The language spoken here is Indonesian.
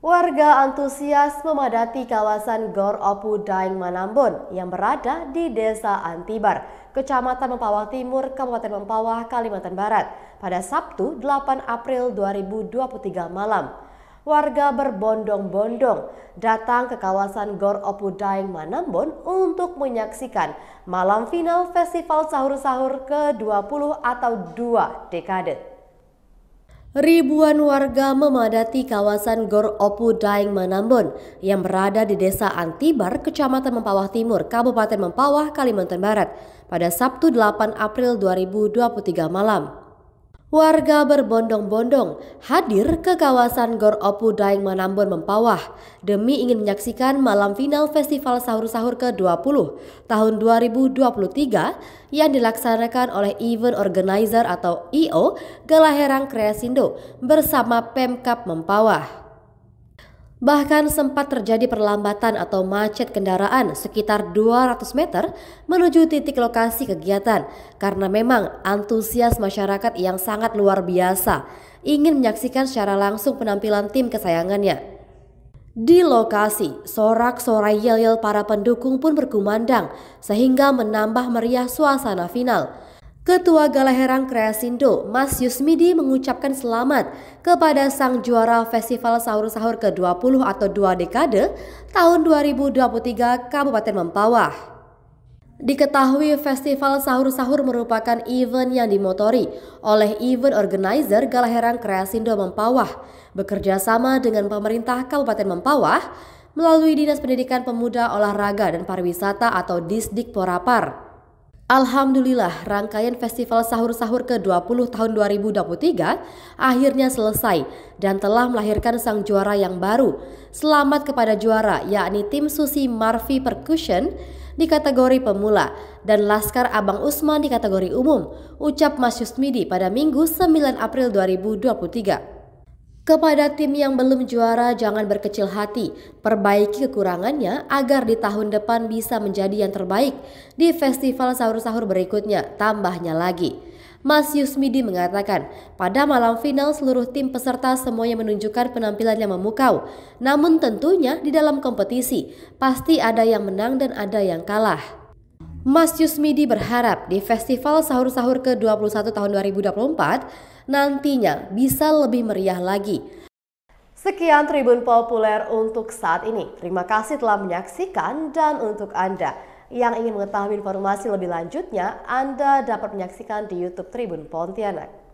Warga antusias memadati kawasan Gor Opu Daeng Manambon yang berada di Desa Antibar, Kecamatan Mempawah Timur, Kabupaten Mempawah, Kalimantan Barat pada Sabtu 8 April 2023 malam. Warga berbondong-bondong datang ke kawasan Gor Opu Daeng Manambon untuk menyaksikan malam final Festival Sahur-Sahur ke-20 atau 2 dekade. Ribuan warga memadati kawasan Gor Opu Daeng Manambon yang berada di Desa Antibar, Kecamatan Mempawah Timur, Kabupaten Mempawah, Kalimantan Barat pada Sabtu 8 April 2023 malam. Warga berbondong-bondong hadir ke kawasan Gor Opu Daeng Manambon Mempawah demi ingin menyaksikan malam final Festival Sahur Sahur ke-20 tahun 2023 yang dilaksanakan oleh Event Organizer atau EO Galaherang Kreasindo bersama Pemkap Mempawah. Bahkan sempat terjadi perlambatan atau macet kendaraan sekitar 200 meter menuju titik lokasi kegiatan karena memang antusias masyarakat yang sangat luar biasa ingin menyaksikan secara langsung penampilan tim kesayangannya. Di lokasi, sorak-sorai yel-yel para pendukung pun berkumandang sehingga menambah meriah suasana final. Ketua Galaherang Kreasindo, Mas Yusmidi mengucapkan selamat kepada sang juara Festival Sahur-Sahur ke-20 atau 2 dekade tahun 2023 Kabupaten Mempawah. Diketahui Festival Sahur-Sahur merupakan event yang dimotori oleh event organizer Galaherang Kreasindo Mempawah bekerjasama dengan pemerintah Kabupaten Mempawah melalui Dinas Pendidikan Pemuda Olahraga dan Pariwisata atau Disdik Porapar. Alhamdulillah, rangkaian festival sahur-sahur ke-20 tahun 2023 akhirnya selesai dan telah melahirkan sang juara yang baru. Selamat kepada juara, yakni tim Susi Marfi Percussion di kategori pemula dan Laskar Abang Usman di kategori umum, ucap Mas Yusmidi pada Minggu 9 April 2023. Kepada tim yang belum juara, jangan berkecil hati. Perbaiki kekurangannya agar di tahun depan bisa menjadi yang terbaik di festival sahur-sahur berikutnya, tambahnya lagi. Mas Yusmidi mengatakan, pada malam final seluruh tim peserta semuanya menunjukkan penampilan yang memukau. Namun tentunya di dalam kompetisi, pasti ada yang menang dan ada yang kalah. Mas Yusmidi berharap di Festival Sahur-Sahur ke-21 tahun 2024 nantinya bisa lebih meriah lagi. Sekian Tribun Populer untuk saat ini. Terima kasih telah menyaksikan dan untuk Anda yang ingin mengetahui informasi lebih lanjutnya, Anda dapat menyaksikan di YouTube Tribun Pontianak.